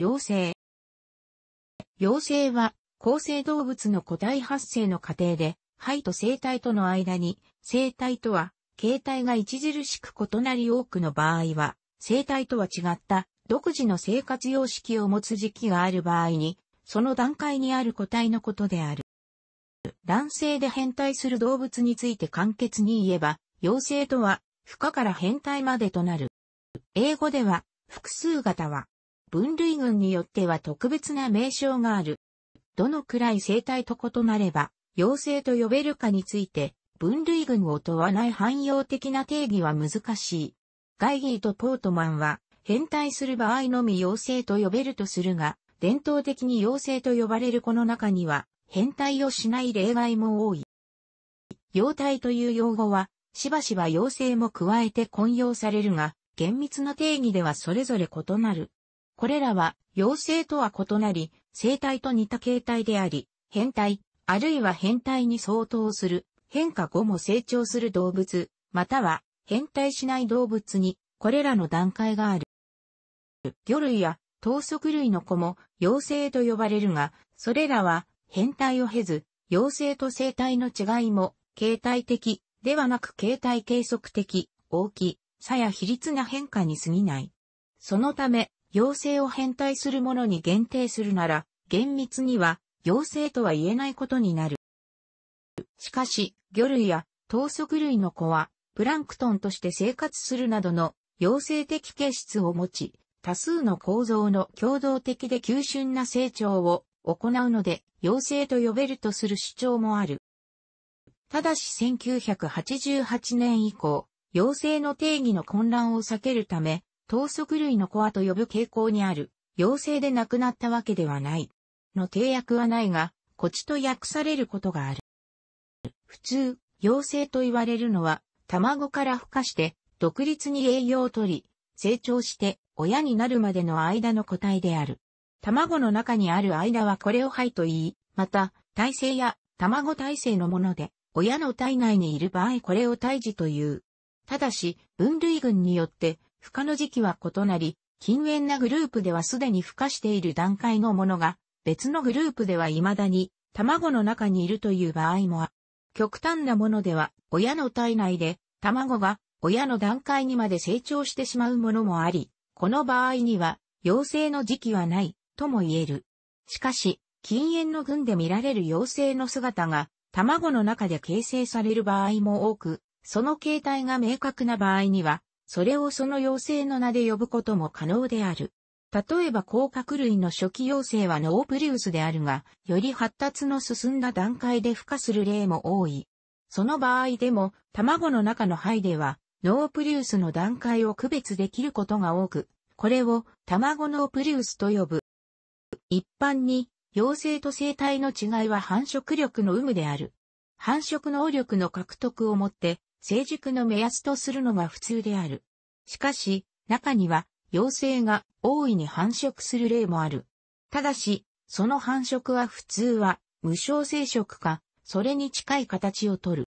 陽性。陽性は、構生動物の個体発生の過程で、肺と生体との間に、生体とは、形態が著しく異なり多くの場合は、生体とは違った独自の生活様式を持つ時期がある場合に、その段階にある個体のことである。男性で変態する動物について簡潔に言えば、陽性とは、孵化から変態までとなる。英語では、複数型は、分類群によっては特別な名称がある。どのくらい生態と異なれば、妖精と呼べるかについて、分類群を問わない汎用的な定義は難しい。ガイギーとポートマンは、変態する場合のみ妖精と呼べるとするが、伝統的に妖精と呼ばれるこの中には、変態をしない例外も多い。妖体という用語は、しばしば妖精も加えて混用されるが、厳密な定義ではそれぞれ異なる。これらは、妖精とは異なり、生体と似た形態であり、変態、あるいは変態に相当する、変化後も成長する動物、または、変態しない動物に、これらの段階がある。魚類や、等足類の子も、妖精と呼ばれるが、それらは、変態を経ず、妖精と生体の違いも、形態的、ではなく形態計測的、大き、さや比率な変化に過ぎない。そのため、妖精を変態するものに限定するなら、厳密には、妖精とは言えないことになる。しかし、魚類や糖足類の子は、プランクトンとして生活するなどの妖精的形質を持ち、多数の構造の共同的で急峻な成長を行うので、妖精と呼べるとする主張もある。ただし1988年以降、妖精の定義の混乱を避けるため、等速類のコアと呼ぶ傾向にある、陽性で亡くなったわけではない。の定約はないが、こちと訳されることがある。普通、妖精と言われるのは、卵から孵化して、独立に栄養を取り、成長して、親になるまでの間の個体である。卵の中にある間はこれを灰と言い、また、体制や卵体制のもので、親の体内にいる場合これを胎児という。ただし、分類群によって孵化の時期は異なり、禁煙なグループではすでに孵化している段階のものが、別のグループでは未だに卵の中にいるという場合もある。極端なものでは、親の体内で卵が親の段階にまで成長してしまうものもあり、この場合には、陽性の時期はない、とも言える。しかし、禁煙の群で見られる陽性の姿が、卵の中で形成される場合も多く、その形態が明確な場合には、それをその妖精の名で呼ぶことも可能である。例えば甲殻類の初期妖精はノープリウスであるが、より発達の進んだ段階で孵化する例も多い。その場合でも、卵の中の肺では、ノープリウスの段階を区別できることが多く、これを卵ノープリウスと呼ぶ。一般に、妖精と生体の違いは繁殖力の有無である。繁殖能力の獲得をもって、成熟の目安とするのが普通である。しかし、中には、幼生が大いに繁殖する例もある。ただし、その繁殖は普通は、無償生殖か、それに近い形をとる。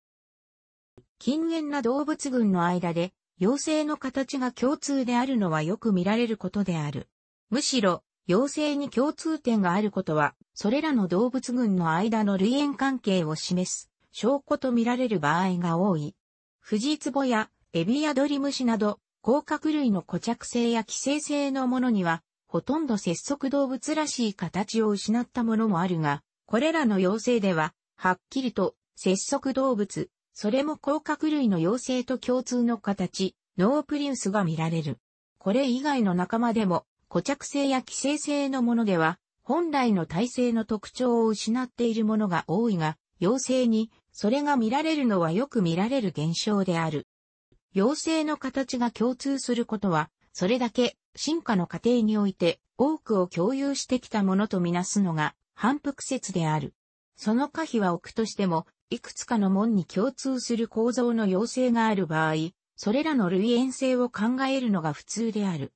近縁な動物群の間で、妖精の形が共通であるのはよく見られることである。むしろ、妖精に共通点があることは、それらの動物群の間の類縁関係を示す証拠と見られる場合が多い。士壺やエビやドリムシなど、甲殻類の固着性や寄生性のものには、ほとんど節足動物らしい形を失ったものもあるが、これらの幼生では、はっきりと、節足動物、それも甲殻類の幼生と共通の形、ノープリウスが見られる。これ以外の仲間でも、固着性や寄生性のものでは、本来の体性の特徴を失っているものが多いが、幼生にそれが見られるのはよく見られる現象である。妖精の形が共通することは、それだけ進化の過程において多くを共有してきたものとみなすのが反復説である。その可否は置くとしても、いくつかの門に共通する構造の妖精がある場合、それらの類縁性を考えるのが普通である。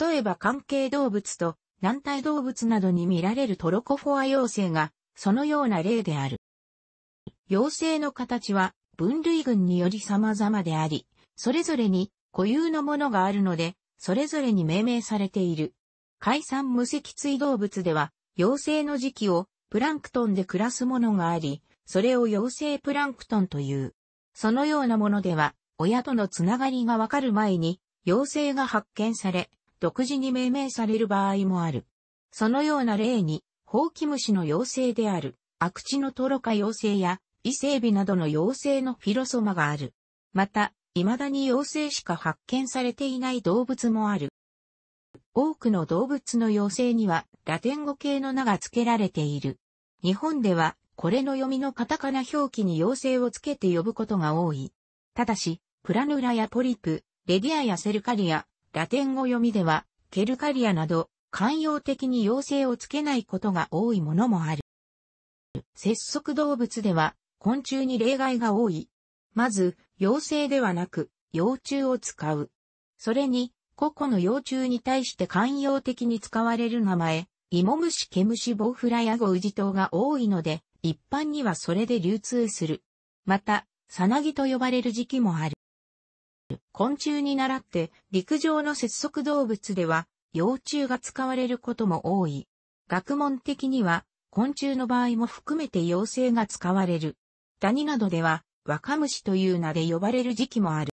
例えば関係動物と軟体動物などに見られるトロコフォア妖精が、そのような例である。妖精の形は分類群により様々であり、それぞれに固有のものがあるので、それぞれに命名されている。海産無脊椎動物では、妖精の時期をプランクトンで暮らすものがあり、それを妖精プランクトンという。そのようなものでは、親とのつながりがわかる前に、妖精が発見され、独自に命名される場合もある。そのような例に、ホウキムシの妖精である、アクチノトロカ妖精や、伊勢海などの妖精のフィロソマがある。また、未だに妖精しか発見されていない動物もある。多くの動物の妖精にはラテン語系の名が付けられている。日本ではこれの読みのカタカナ表記に妖精をつけて呼ぶことが多い。ただし、プラヌラやポリプ、レディアやセルカリア、ラテン語読みでは、ケルカリアなど、慣用的に妖精をつけないことが多いものもある。節足動物では、昆虫に例外が多い。まず、幼生ではなく、幼虫を使う。それに、個々の幼虫に対して寛容的に使われる名前、イモムシ、ケムシ、ボウフラやゴウジ島が多いので、一般にはそれで流通する。また、サナギと呼ばれる時期もある。昆虫に倣って、陸上の節足動物では、幼虫が使われることも多い。学問的には、昆虫の場合も含めて幼生が使われる。谷などでは若虫という名で呼ばれる時期もある。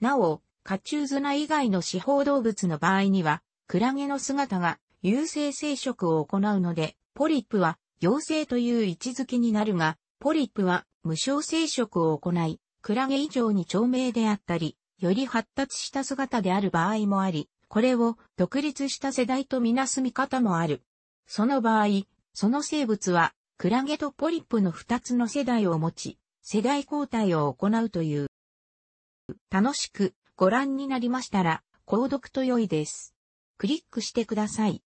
なお、カチューズナ以外の四方動物の場合には、クラゲの姿が有性生殖を行うので、ポリップは陽性という位置づけになるが、ポリップは無償生殖を行い、クラゲ以上に長命であったり、より発達した姿である場合もあり、これを独立した世代とみなす見方もある。その場合、その生物はクラゲとポリップの2つの世代を持ち、世代交代を行うという。楽しくご覧になりましたら、購読と良いです。クリックしてください。